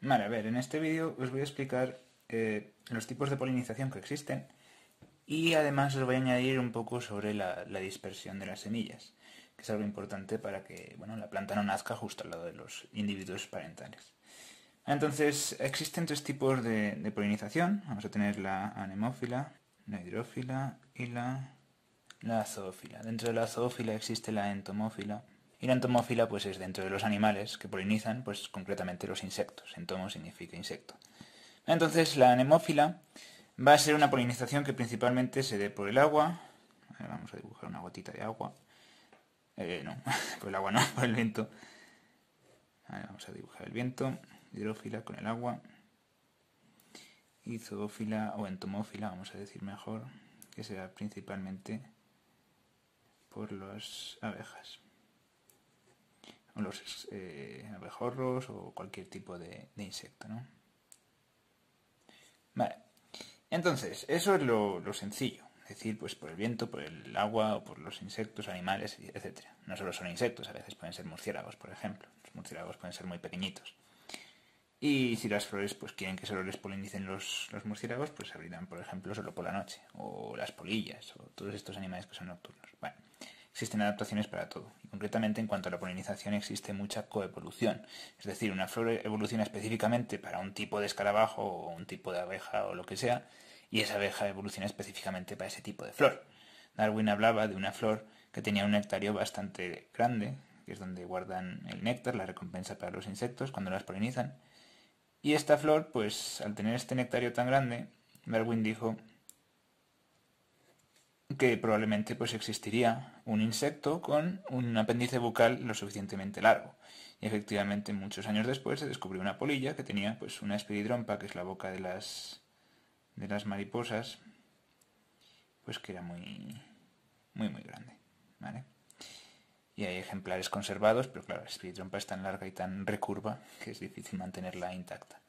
Vale, a ver, en este vídeo os voy a explicar eh, los tipos de polinización que existen y además os voy a añadir un poco sobre la, dispersión de las semillas, que es algo importante para que bueno, la planta no nazca justo al lado de los individuos parentales. Entonces, existen tres tipos de, polinización. Vamos a tener la anemófila, la hidrófila y la, la zoófila. Dentro de la zoófila existe la entomófila, y la entomófila pues es dentro de los animales que polinizan, pues concretamente los insectos. Entomo significa insecto. Entonces la anemófila va a ser una polinización que principalmente se dé por el agua. Vamos a dibujar una gotita de agua. Eh, no, por el agua no, por el viento. vamos a dibujar el viento. Hidrófila con el agua. Y zoófila o entomófila, vamos a decir mejor, que será principalmente por las abejas los eh, abejorros o cualquier tipo de, insecto, ¿no? Vale. Entonces, eso es lo, sencillo. Es decir, pues por el viento, por el agua o por los insectos, animales, etc. No solo son insectos, a veces pueden ser murciélagos, por ejemplo. Los murciélagos pueden ser muy pequeñitos. Y si las flores pues quieren que solo les polinicen los, murciélagos, pues se abrirán, por ejemplo, solo por la noche. O las polillas, o todos estos animales que son nocturnos. Existen adaptaciones para todo, y concretamente en cuanto a la polinización existe mucha coevolución, es decir, una flor evoluciona específicamente para un tipo de escarabajo o un tipo de abeja o lo que sea, y esa abeja evoluciona específicamente para ese tipo de flor. Darwin hablaba de una flor que tenía un nectario bastante grande, que es donde guardan el néctar, la recompensa para los insectos cuando las polinizan. Y esta flor, pues al tener este nectario tan grande, Darwin dijo que probablemente pues existiría un insecto con un apéndice bucal lo suficientemente largo. Y efectivamente muchos años después se descubrió una polilla que tenía pues una espiridrompa, que es la boca de las de las mariposas, pues que era muy muy muy grande, Y hay ejemplares conservados, pero claro, la espiridrompa es tan larga y tan recurva que es difícil mantenerla intacta.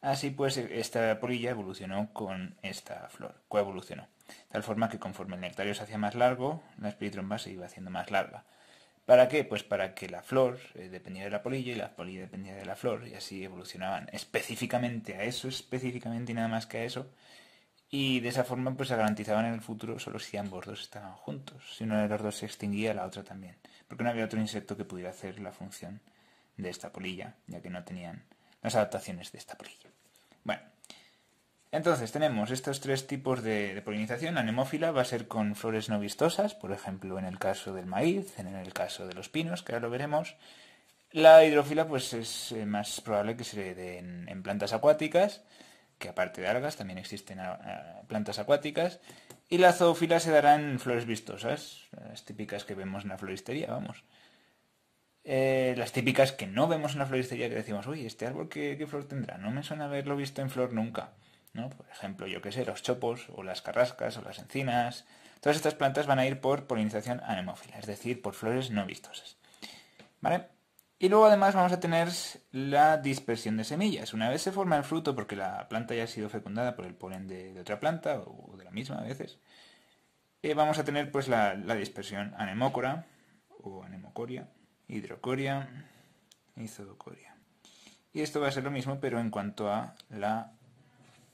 Así pues, e-, esta polilla evolucionó con esta flor. coevolucionó tal forma que conforme el nectario se hacía más largo, la espiritromba se iba haciendo más larga. ¿Para qué? Pues para que la flor eh, dependiera de la polilla y la polilla dependiera de la flor y así evolucionaban específicamente a eso, específicamente y nada más que a eso. Y de esa forma pues se garantizaban en el futuro solo si ambos dos estaban juntos. Si uno de los dos se extinguía, la otra también. Porque no había otro insecto que pudiera hacer la función de esta polilla, ya que no tenían las adaptaciones de esta polilla. Entonces tenemos estos tres tipos de, polinización. La nemófila va a ser con flores no vistosas, por ejemplo en el caso del maíz, en el caso de los pinos, que ahora lo veremos. La hidrófila pues es eh, más probable que se dé en, plantas acuáticas, que aparte de algas también existen ah, ah, plantas acuáticas. Y la zoofila se dará en flores vistosas, las típicas que vemos en la floristería, vamos. Eh, las típicas que no vemos en la floristería, que decimos, uy, este árbol qué, qué flor tendrá, no me suena haberlo visto en flor nunca. Por ejemplo, yo qué sé, los chopos o las carrascas o las encinas. Todas estas plantas van a ir por polinización anemófila, es decir, por flores no vistosas. Y luego además vamos a tener la dispersión de semillas. Una vez se forma el fruto, porque la planta ya ha sido fecundada por el polen de, otra planta, o de la misma a veces, eh, vamos a tener pues la, dispersión anemócora, o anemocoria, hidrocoria, zodocoria. Y esto va a ser lo mismo, pero en cuanto a la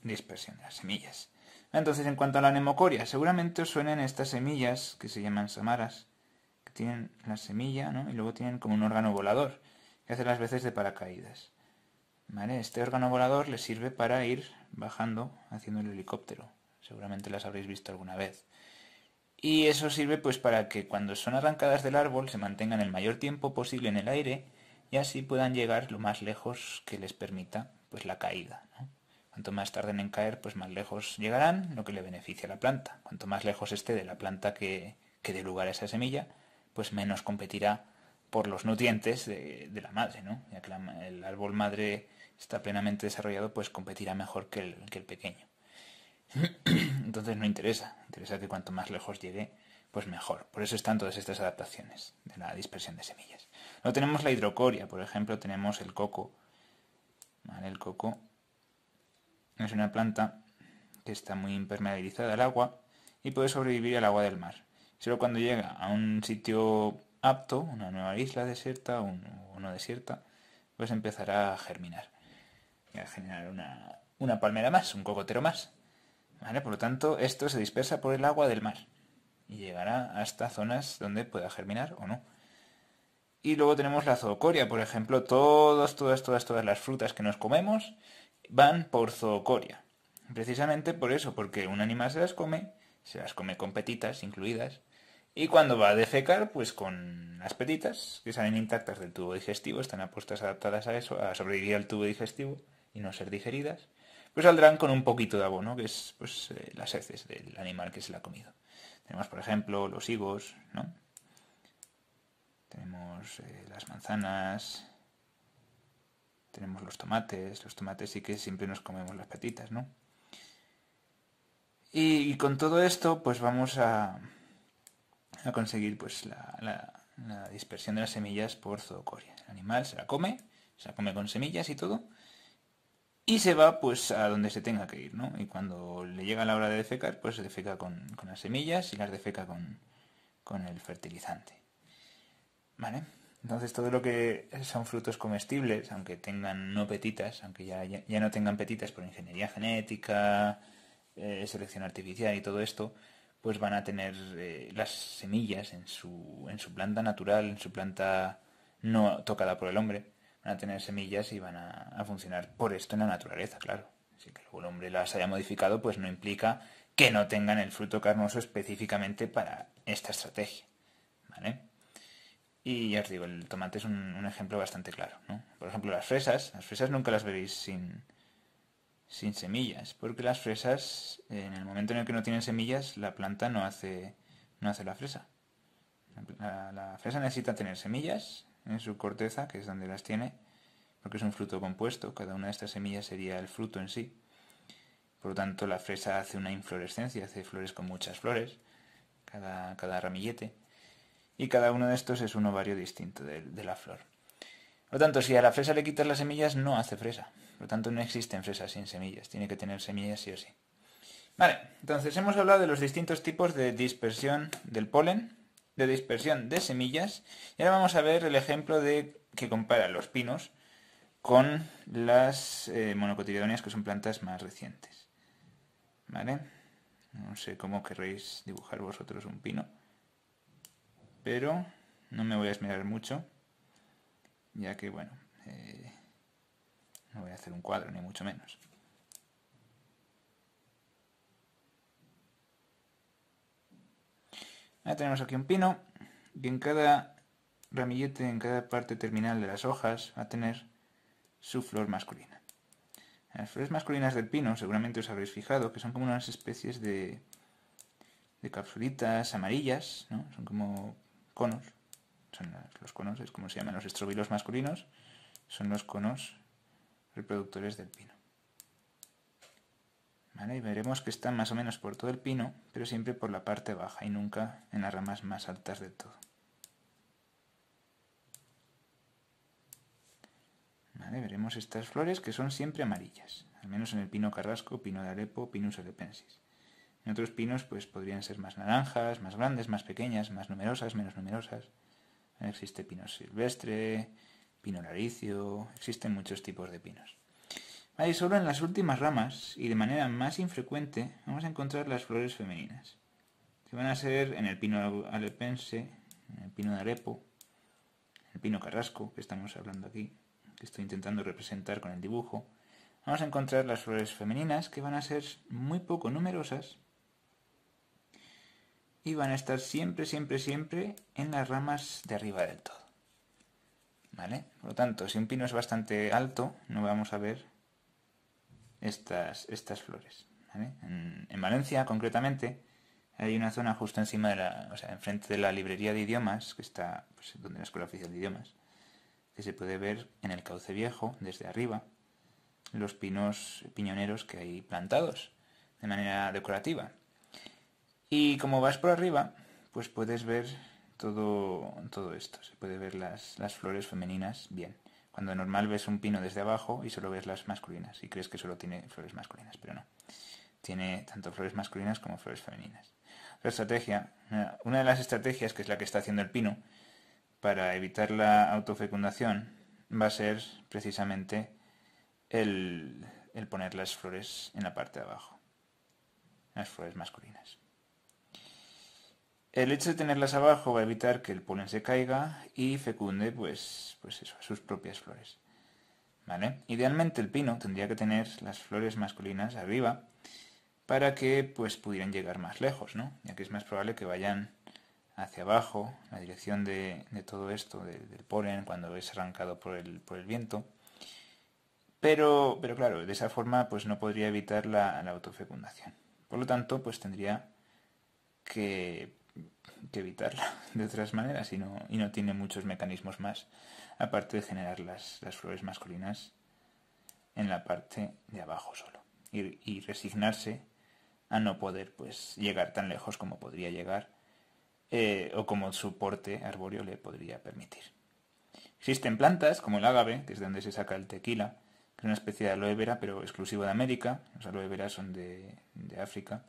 dispersión de las semillas. Entonces, en cuanto a la nemocoria, seguramente os suenen estas semillas que se llaman samaras, que tienen la semilla, ¿no? Y luego tienen como un órgano volador, que hace las veces de paracaídas. Este órgano volador le sirve para ir bajando haciendo el helicóptero. Seguramente las habréis visto alguna vez. Y eso sirve pues para que cuando son arrancadas del árbol se mantengan el mayor tiempo posible en el aire y así puedan llegar lo más lejos que les permita pues la caída. Cuanto más tarden en caer, pues más lejos llegarán, lo que le beneficia a la planta. Cuanto más lejos esté de la planta que, que dé lugar a esa semilla, pues menos competirá por los nutrientes de, la madre, ¿no? Ya que el árbol madre está plenamente desarrollado, pues competirá mejor que el, pequeño. Entonces no interesa, interesa que cuanto más lejos llegue, pues mejor. Por eso están todas estas adaptaciones de la dispersión de semillas. no tenemos la hidrocoria, por ejemplo, tenemos el coco. El coco es una planta que está muy impermeabilizada al agua y puede sobrevivir al agua del mar. Solo cuando llega a un sitio apto, una nueva isla desierta o no desierta, pues empezará a germinar. Y a generar una, palmera más, un cocotero más. Por lo tanto, esto se dispersa por el agua del mar y llegará hasta zonas donde pueda germinar o no. Y luego tenemos la zoocoria, por ejemplo, todas, todas, todas, todas las frutas que nos comemos van por zoocoria. Precisamente por eso, porque un animal se las come, se las come con petitas incluidas, y cuando va a defecar, pues con las petitas, que salen intactas del tubo digestivo, están apuestas adaptadas a eso, a sobrevivir al tubo digestivo y no ser digeridas, pues saldrán con un poquito de abono, que es pues, eh, las heces del animal que se la ha comido. Tenemos, por ejemplo, los higos, ¿no? Tenemos eh, las manzanas, tenemos los tomates, los tomates sí que siempre nos comemos las patitas, ¿no? Y, con todo esto, pues vamos a, conseguir pues la, dispersión de las semillas por zoocoria. El animal se la come, se la come con semillas y todo, y se va pues a donde se tenga que ir, ¿no? Y cuando le llega la hora de defecar, pues se defeca con, con las semillas y las defeca con, con el fertilizante. ¿Vale? Entonces todo lo que son frutos comestibles, aunque tengan no petitas, aunque ya, ya, no tengan petitas por ingeniería genética, eh, selección artificial y todo esto, pues van a tener eh, las semillas en su, en su planta natural, en su planta no tocada por el hombre, van a tener semillas y van a, funcionar por esto en la naturaleza, claro. Así que luego el hombre las haya modificado, pues no implica que no tengan el fruto carnoso específicamente para esta estrategia. ¿Vale? Y ya os digo, el tomate es un, ejemplo bastante claro. Por ejemplo, las fresas. Las fresas nunca las veréis sin, sin semillas, porque las fresas, en el momento en el que no tienen semillas, la planta no hace, no hace la fresa. La, fresa necesita tener semillas en su corteza, que es donde las tiene, porque es un fruto compuesto. Cada una de estas semillas sería el fruto en sí. Por lo tanto, la fresa hace una inflorescencia, hace flores con muchas flores, cada, cada ramillete y cada uno de estos es un ovario distinto de, la flor. Por lo tanto, si a la fresa le quitas las semillas, no hace fresa. Por lo tanto, no existen fresas sin semillas. Tiene que tener semillas sí o sí. Vale, entonces hemos hablado de los distintos tipos de dispersión del polen, de dispersión de semillas. Y ahora vamos a ver el ejemplo de que compara los pinos con las eh, que son plantas más recientes. ¿Vale? No sé cómo querréis dibujar vosotros un pino pero no me voy a esmerar mucho, ya que, bueno, eh, no voy a hacer un cuadro, ni mucho menos. Ahora tenemos aquí un pino, y en cada ramillete, en cada parte terminal de las hojas, va a tener su flor masculina. Las flores masculinas del pino, seguramente os habréis fijado, que son como unas especies de, de capsulitas amarillas, ¿no? Son como conos, son los conos, es como se llaman los estrobilos masculinos, son los conos reproductores del pino. Y veremos que están más o menos por todo el pino, pero siempre por la parte baja y nunca en las ramas más altas del todo. Veremos estas flores que son siempre amarillas, al menos en el pino carrasco, pino de Alepo, pinus elepensis. En otros pinos pues podrían ser más naranjas, más grandes, más pequeñas, más numerosas, menos numerosas. Existe pino silvestre, pino laricio, existen muchos tipos de pinos. solo en las últimas ramas y de manera más infrecuente vamos a encontrar las flores femeninas, que van a ser en el pino alepense, en el pino de Arepo, en el pino carrasco, que estamos hablando aquí, que estoy intentando representar con el dibujo. Vamos a encontrar las flores femeninas que van a ser muy poco numerosas y van a estar siempre, siempre, siempre en las ramas de arriba del todo. ¿Vale? Por lo tanto, si un pino es bastante alto, no vamos a ver estas, estas flores. En, Valencia, concretamente, hay una zona justo encima de la, o sea, enfrente de la librería de idiomas, que está pues, donde la escuela oficial de idiomas, que se puede ver en el cauce viejo, desde arriba, los pinos piñoneros que hay plantados de manera decorativa. Y como vas por arriba, pues puedes ver todo, todo esto. Se puede ver las, flores femeninas bien. Cuando normal ves un pino desde abajo y solo ves las masculinas y crees que solo tiene flores masculinas, pero no. Tiene tanto flores masculinas como flores femeninas. La estrategia, una de las estrategias que es la que está haciendo el pino para evitar la autofecundación va a ser precisamente el poner las flores en la parte de abajo, las flores masculinas. El hecho de tenerlas abajo va a evitar que el polen se caiga y fecunde, pues, pues eso, sus propias flores. ¿Vale? Idealmente el pino tendría que tener las flores masculinas arriba para que pues pudieran llegar más lejos, ¿no? Ya que es más probable que vayan hacia abajo, la dirección de, todo esto, del polen, cuando es arrancado por el, viento. Pero, pero, claro, de esa forma pues no podría evitar la, la, autofecundación. Por lo tanto, pues tendría que que evitarla de otras maneras y no, y no tiene muchos mecanismos más, aparte de generar las, flores masculinas en la parte de abajo solo. Y, resignarse a no poder pues llegar tan lejos como podría llegar eh, o como su porte arbóreo le podría permitir. Existen plantas como el agave que es de donde se saca el tequila, que es una especie de aloe vera pero exclusivo de América. Los aloe veras son de África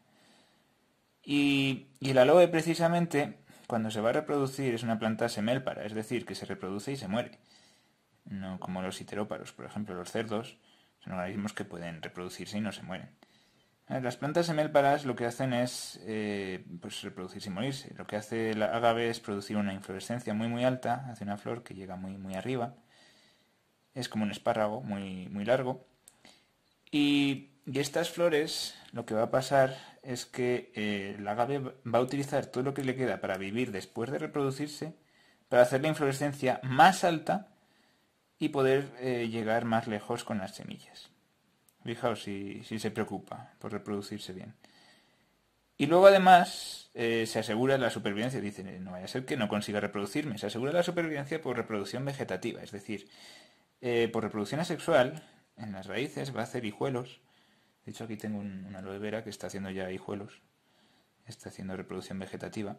y, el aloe precisamente, cuando se va a reproducir, es una planta semélpara, es decir, que se reproduce y se muere. No como los iteróparos, por ejemplo, los cerdos son organismos que pueden reproducirse y no se mueren. Ah, las plantas semélparas lo que hacen es eh, pues reproducirse y morirse. Lo que hace la agave es producir una inflorescencia muy muy alta, hace una flor que llega muy muy arriba. Es como un espárrago muy, muy largo. Y y estas flores, lo que va a pasar es que eh, el agave va a utilizar todo lo que le queda para vivir después de reproducirse, para hacer la inflorescencia más alta y poder eh, llegar más lejos con las semillas. Fijaos si, se preocupa por reproducirse bien. Y luego además eh, se asegura la supervivencia, dicen, no vaya a ser que no consiga reproducirme, se asegura la supervivencia por reproducción vegetativa, es decir, eh, por reproducción asexual, en las raíces va a hacer hijuelos, de hecho, aquí tengo una aloe vera que está haciendo ya hijuelos. Está haciendo reproducción vegetativa.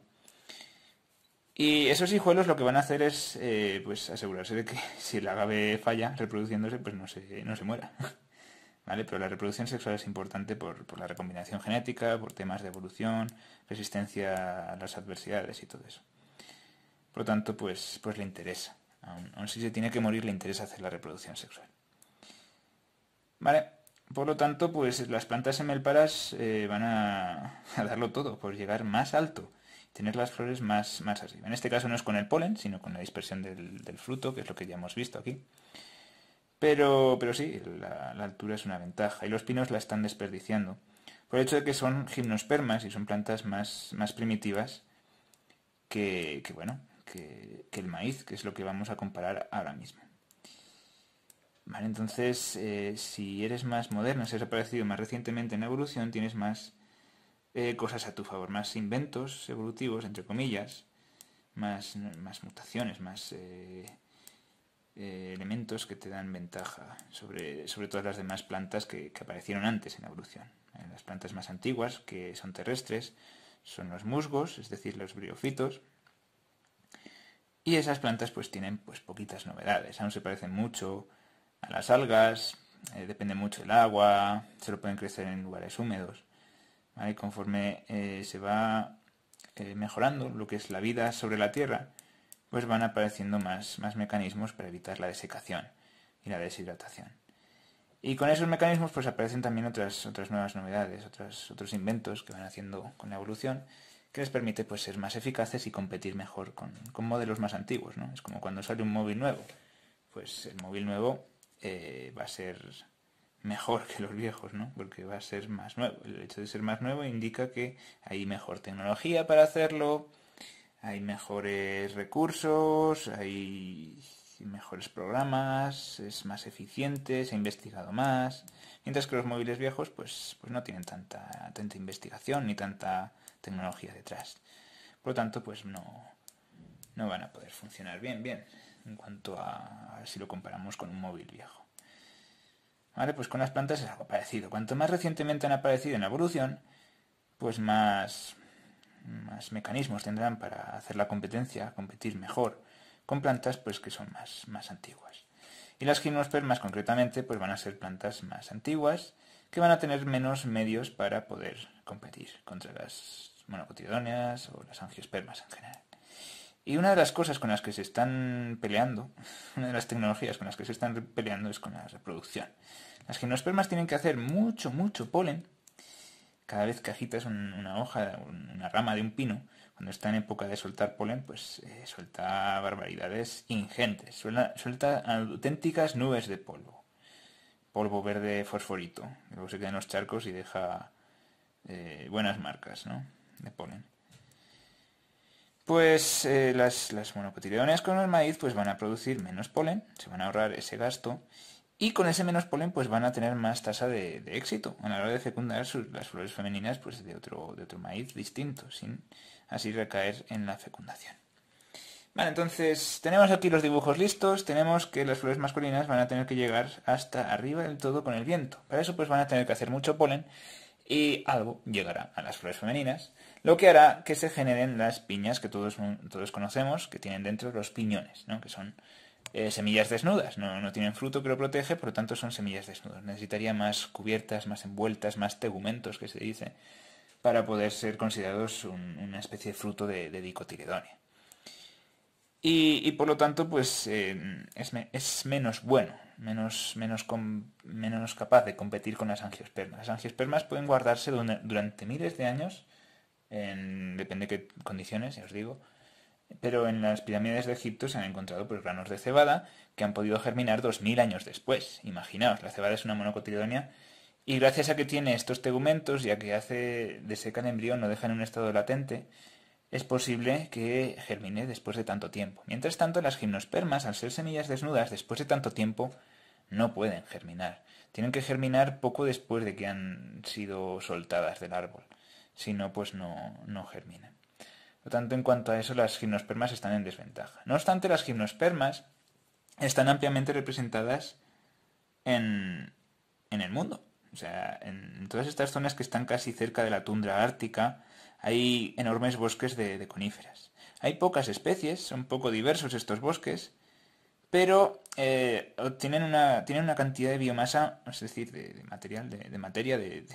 Y esos hijuelos lo que van a hacer es eh, pues asegurarse de que si el agave falla reproduciéndose, pues no se, muera. ¿Vale? Pero la reproducción sexual es importante por, la recombinación genética, por temas de evolución, resistencia a las adversidades y todo eso. Por lo tanto, pues, pues le interesa. aún si se tiene que morir, le interesa hacer la reproducción sexual. ¿Vale? Por lo tanto, pues las plantas semelparas eh, van a, darlo todo por llegar más alto, tener las flores más, más arriba. En este caso no es con el polen, sino con la dispersión del, fruto, que es lo que ya hemos visto aquí. Pero, pero sí, la, altura es una ventaja y los pinos la están desperdiciando. Por el hecho de que son gimnospermas y son plantas más, más primitivas que, bueno, que el maíz, que es lo que vamos a comparar ahora mismo. Entonces, eh, si eres más moderno, si has aparecido más recientemente en la evolución, tienes más eh, cosas a tu favor, más inventos evolutivos, entre comillas, más, mutaciones, más eh, elementos que te dan ventaja sobre, sobre todas las demás plantas que, aparecieron antes en la evolución. Las plantas más antiguas, que son terrestres, son los musgos, es decir, los briofitos, y esas plantas pues tienen pues poquitas novedades, aún se parecen mucho a las algas, eh, depende mucho del agua, se lo pueden crecer en lugares húmedos. Y Conforme eh, se va eh, mejorando lo que es la vida sobre la Tierra, pues van apareciendo más, más mecanismos para evitar la desecación y la deshidratación. Y con esos mecanismos pues aparecen también otras, otras nuevas novedades, otros otros inventos que van haciendo con la evolución que les permite pues ser más eficaces y competir mejor con, con modelos más antiguos. ¿no? Es como cuando sale un móvil nuevo. Pues el móvil nuevo eh, va a ser mejor que los viejos, ¿no? Porque va a ser más nuevo. El hecho de ser más nuevo indica que hay mejor tecnología para hacerlo, hay mejores recursos, hay mejores programas, es más eficiente, se ha investigado más, mientras que los móviles viejos pues, pues no tienen tanta, tanta investigación ni tanta tecnología detrás. Por lo tanto, pues no, no van a poder funcionar bien, bien en cuanto a, si lo comparamos con un móvil viejo. ¿Vale? Pues con las plantas es algo parecido. Cuanto más recientemente han aparecido en la evolución, pues más, más mecanismos tendrán para hacer la competencia, competir mejor con plantas pues que son más, más antiguas. Y las gimnospermas concretamente pues van a ser plantas más antiguas que van a tener menos medios para poder competir contra las monocotidóneas o las angiospermas en general. Y una de las cosas con las que se están peleando, una de las tecnologías con las que se están peleando es con la reproducción. Las gimnospermas tienen que hacer mucho, mucho polen. Cada vez que agitas una hoja, una rama de un pino, cuando está en época de soltar polen, pues eh, suelta barbaridades ingentes, suelta, auténticas nubes de polvo. Polvo verde fosforito, luego se queda en los charcos y deja eh, buenas marcas ¿no? de polen pues eh, las, las con el maíz pues van a producir menos polen, se van a ahorrar ese gasto y con ese menos polen pues van a tener más tasa de, éxito a la hora de fecundar las flores femeninas pues de otro, de otro maíz distinto, sin así recaer en la fecundación. Vale, entonces tenemos aquí los dibujos listos, tenemos que las flores masculinas van a tener que llegar hasta arriba del todo con el viento. Para eso pues van a tener que hacer mucho polen y algo llegará a las flores femeninas, lo que hará que se generen las piñas que todos, todos conocemos, que tienen dentro los piñones, ¿no? que son eh, semillas desnudas, no, tienen fruto que lo protege, por lo tanto son semillas desnudas. Necesitaría más cubiertas, más envueltas, más tegumentos, que se dice, para poder ser considerados una especie de fruto de, de dicotiledonia. Y, por lo tanto, pues eh, es menos bueno menos, menos, capaz de competir con las angiospermas. Las angiospermas pueden guardarse durante miles de años, depende de qué condiciones, ya os digo, pero en las pirámides de Egipto se han encontrado pues, granos de cebada que han podido germinar 2.000 años después. Imaginaos, la cebada es una monocotiledonia y gracias a que tiene estos tegumentos, y a que hace, seca el embrión, no deja en un estado latente, es posible que germine después de tanto tiempo. Mientras tanto, las gimnospermas, al ser semillas desnudas después de tanto tiempo, no pueden germinar. Tienen que germinar poco después de que han sido soltadas del árbol. Si no, pues no, no germinan. Por tanto, en cuanto a eso, las gimnospermas están en desventaja. No obstante, las gimnospermas están ampliamente representadas en, en el mundo. O sea, en todas estas zonas que están casi cerca de la tundra ártica, hay enormes bosques de, coníferas. Hay pocas especies, son poco diversos estos bosques, pero eh, tienen, una, cantidad de biomasa, es decir, de, material, de, materia, de,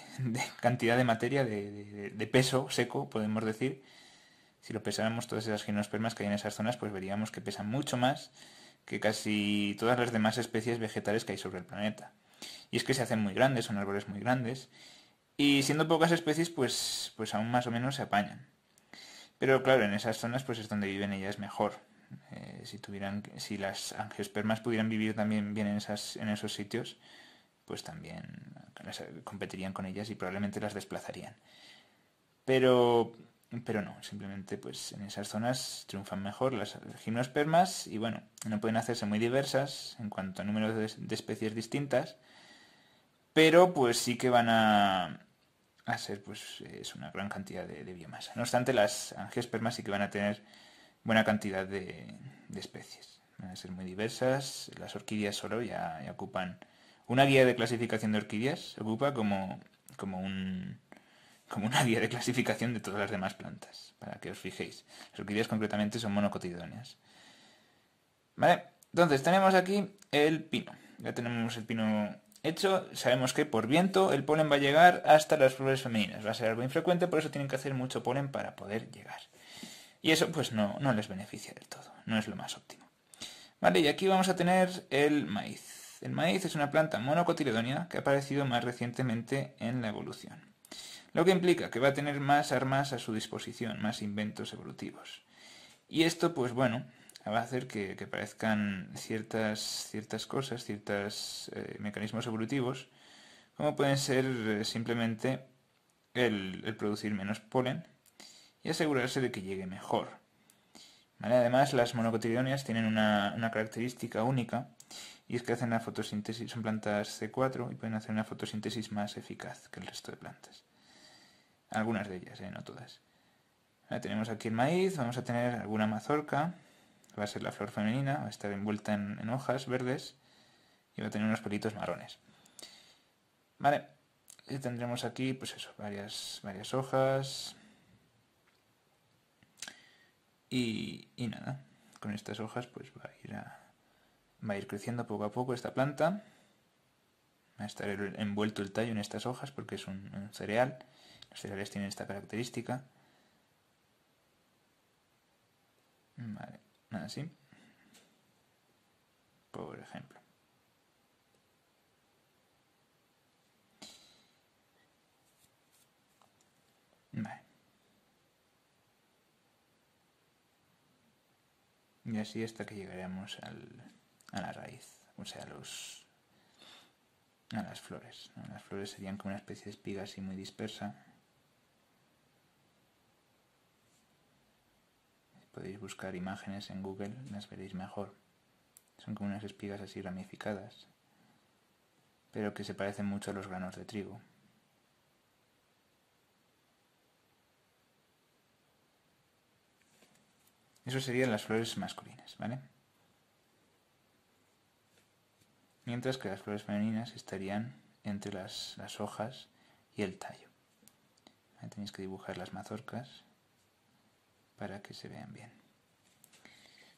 cantidad de materia, de, peso seco, podemos decir. Si lo pesáramos todas esas ginospermas que hay en esas zonas, pues veríamos que pesan mucho más que casi todas las demás especies vegetales que hay sobre el planeta. Y es que se hacen muy grandes, son árboles muy grandes, y siendo pocas especies, pues, pues aún más o menos se apañan. Pero claro, en esas zonas pues es donde viven ellas mejor. Eh, si, tuvieran, si las angiospermas pudieran vivir también bien en, esas, en esos sitios, pues también competirían con ellas y probablemente las desplazarían. Pero, pero no, simplemente pues en esas zonas triunfan mejor las gimnospermas y bueno, no pueden hacerse muy diversas en cuanto a número de especies distintas, pero pues sí que van a, a ser pues es una gran cantidad de, biomasa. No obstante, las angiospermas sí que van a tener buena cantidad de, especies. Van a ser muy diversas. Las orquídeas solo ya, ocupan... Una guía de clasificación de orquídeas ocupa como, como, un, como una guía de clasificación de todas las demás plantas, para que os fijéis. Las orquídeas concretamente son monocotidóneas. ¿Vale? Entonces tenemos aquí el pino. Ya tenemos el pino hecho, sabemos que por viento el polen va a llegar hasta las flores femeninas. Va a ser algo infrecuente, por eso tienen que hacer mucho polen para poder llegar. Y eso pues no, no les beneficia del todo, no es lo más óptimo. Vale, y aquí vamos a tener el maíz. El maíz es una planta monocotiledónea que ha aparecido más recientemente en la evolución. Lo que implica que va a tener más armas a su disposición, más inventos evolutivos. Y esto, pues bueno, va a hacer que, parezcan ciertas, ciertas cosas, ciertos eh, mecanismos evolutivos, como pueden ser eh, simplemente el, producir menos polen y asegurarse de que llegue mejor. Además, las monocotiledonias tienen una, característica única y es que hacen la fotosíntesis, son plantas C4 y pueden hacer una fotosíntesis más eficaz que el resto de plantas. Algunas de ellas, ¿eh? no todas. Ahora tenemos aquí el maíz, vamos a tener alguna mazorca, va a ser la flor femenina, va a estar envuelta en, hojas verdes y va a tener unos pelitos marrones. Vale, y tendremos aquí, pues eso, varias, varias hojas. Y, nada, con estas hojas pues va a, ir va a ir creciendo poco a poco esta planta. Va a estar envuelto el tallo en estas hojas porque es un, cereal. Los cereales tienen esta característica. Vale. Así. Por ejemplo. Vale. Y así hasta que llegaremos a la raíz, o sea, a los, a las flores. Las flores serían como una especie de espiga así muy dispersa, podéis buscar imágenes en Google, las veréis mejor. Son como unas espigas así ramificadas, pero que se parecen mucho a los granos de trigo. Eso serían las flores masculinas, ¿vale? Mientras que las flores femeninas estarían entre las, las hojas y el tallo. tenéis que dibujar las mazorcas para que se vean bien.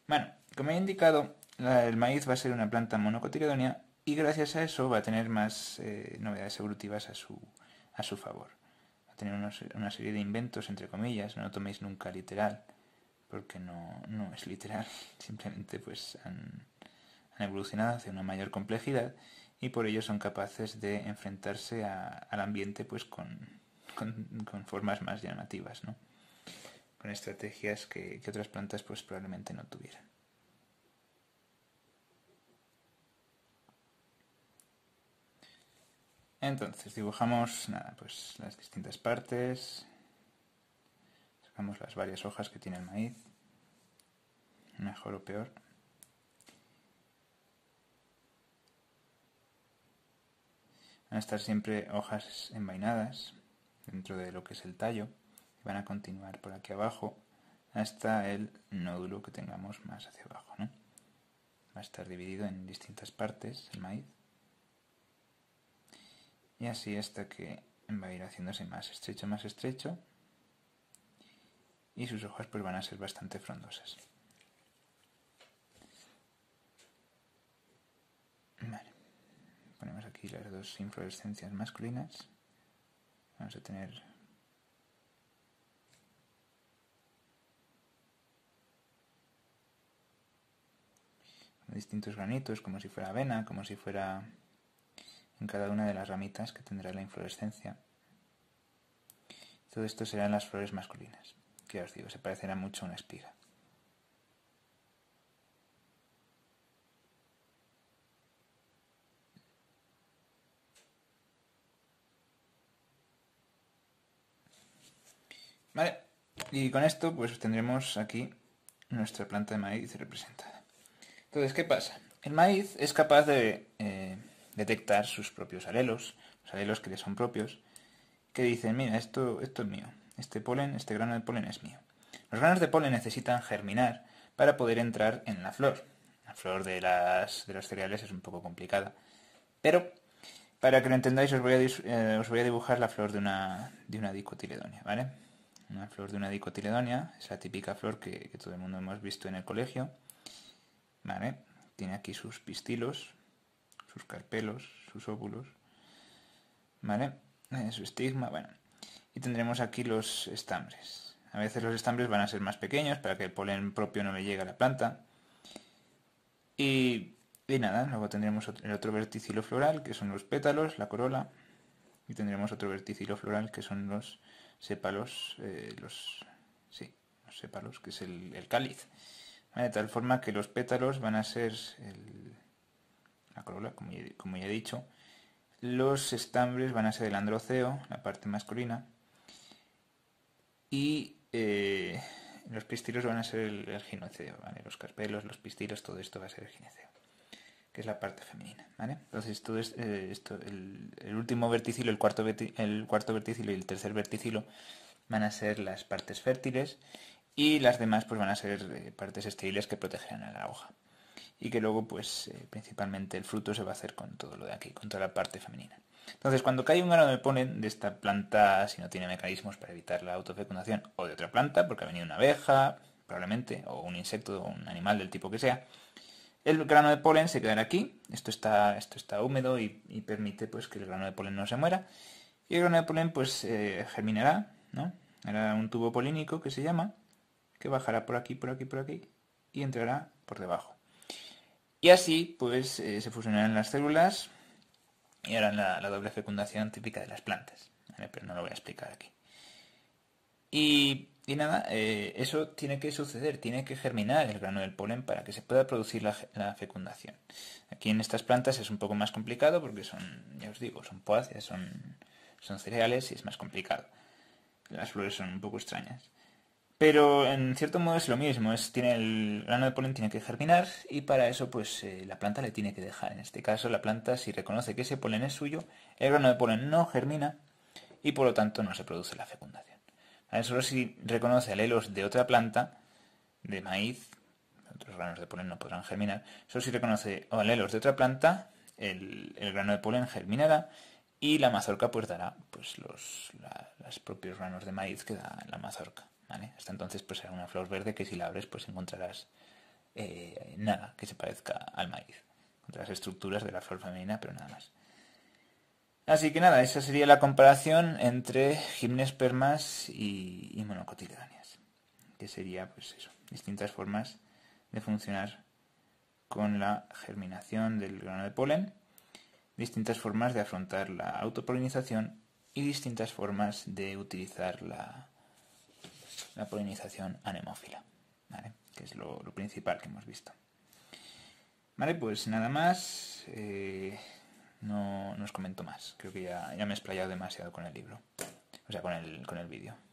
Bueno, como he indicado, el maíz va a ser una planta monocotiledonia y gracias a eso va a tener más eh, novedades evolutivas a su, a su favor. Va a tener una serie de inventos, entre comillas, no lo toméis nunca literal, porque no, es literal, simplemente pues han, evolucionado hacia una mayor complejidad y por ello son capaces de enfrentarse al ambiente pues con, con formas más llamativas, ¿no? con estrategias que, otras plantas pues probablemente no tuvieran. Entonces dibujamos nada, pues las distintas partes, sacamos las varias hojas que tiene el maíz, mejor o peor. Van a estar siempre hojas envainadas dentro de lo que es el tallo van a continuar por aquí abajo hasta el nódulo que tengamos más hacia abajo. Va a estar dividido en distintas partes el maíz. Y así hasta que va a ir haciéndose más estrecho, más estrecho. Y sus hojas pues van a ser bastante frondosas. Ponemos aquí las dos inflorescencias masculinas. Vamos a tener distintos granitos, como si fuera avena, como si fuera en cada una de las ramitas que tendrá la inflorescencia. Todo esto serán las flores masculinas, que os digo, se parecerá mucho a una espiga. Vale, y con esto pues tendremos aquí nuestra planta de maíz representada. Entonces, ¿qué pasa? El maíz es capaz de eh, detectar sus propios alelos, los alelos que le son propios, que dicen, mira, esto, esto es mío, este polen, este grano de polen es mío. Los granos de polen necesitan germinar para poder entrar en la flor. La flor de, las, los cereales es un poco complicada, pero para que lo entendáis os voy a, eh, os voy a dibujar la flor de una, una dicotiledonia, ¿vale? Una flor de una dicotiledonia, es la típica flor que, que todo el mundo hemos visto en el colegio tiene aquí sus pistilos, sus carpelos, sus óvulos, eh, su estigma, bueno. Y tendremos aquí los estambres. A veces los estambres van a ser más pequeños para que el polen propio no le llegue a la planta. Y, nada, luego tendremos el otro verticilo floral, que son los pétalos, la corola. Y tendremos otro verticilo floral, que son los sépalos, eh, los, los sépalos, que es el, el cáliz. De tal forma que los pétalos van a ser, la corola, como ya, he dicho, los estambres van a ser el androceo, la parte masculina, y eh, los pistilos van a ser el, gineceo, Los carpelos, los pistilos, todo esto va a ser el gineceo, que es la parte femenina, Entonces, eh, esto, el, último verticilo, el cuarto, el cuarto verticilo y el tercer verticilo van a ser las partes fértiles y las demás pues van a ser eh, partes estériles que protegerán a la hoja y que luego pues eh, principalmente el fruto se va a hacer con todo lo de aquí, con toda la parte femenina. Entonces cuando cae un grano de polen de esta planta, si no tiene mecanismos para evitar la autofecundación o de otra planta, porque ha venido una abeja probablemente, o un insecto o un animal del tipo que sea, el grano de polen se quedará aquí, esto está, esto está húmedo y, permite pues que el grano de polen no se muera, y el grano de polen pues eh, germinará, ¿no? Era un tubo polínico que se llama, que bajará por aquí, por aquí, por aquí y entrará por debajo. Y así, pues, eh, se fusionarán las células y harán la, doble fecundación típica de las plantas. Pero no lo voy a explicar aquí. Y, nada, eh, eso tiene que suceder, tiene que germinar el grano del polen para que se pueda producir la, fecundación. Aquí en estas plantas es un poco más complicado porque son, ya os digo, son poáceas, son, son cereales y es más complicado. Las flores son un poco extrañas. Pero en cierto modo es lo mismo, es, tiene el grano de polen tiene que germinar y para eso pues eh, la planta le tiene que dejar. En este caso la planta si reconoce que ese polen es suyo, el grano de polen no germina y por lo tanto no se produce la fecundación. Solo si reconoce alelos de otra planta, de maíz, otros granos de polen no podrán germinar, solo si reconoce alelos de otra planta, el, grano de polen germinará y la mazorca pues dará pues los propios granos de maíz que da la mazorca. Hasta entonces pues será una flor verde que si la abres pues encontrarás eh, nada que se parezca al maíz. Encontrarás estructuras de la flor femenina pero nada más. Así que nada, esa sería la comparación entre gimnespermas y, y que sería pues eso, distintas formas de funcionar con la germinación del grano de polen, distintas formas de afrontar la autopolinización y distintas formas de utilizar la, la polinización anemófila, que es lo, principal que hemos visto. Vale, pues nada más, eh, no, os comento más, creo que ya, ya me he explayado demasiado con el libro, o sea, con el, con el vídeo.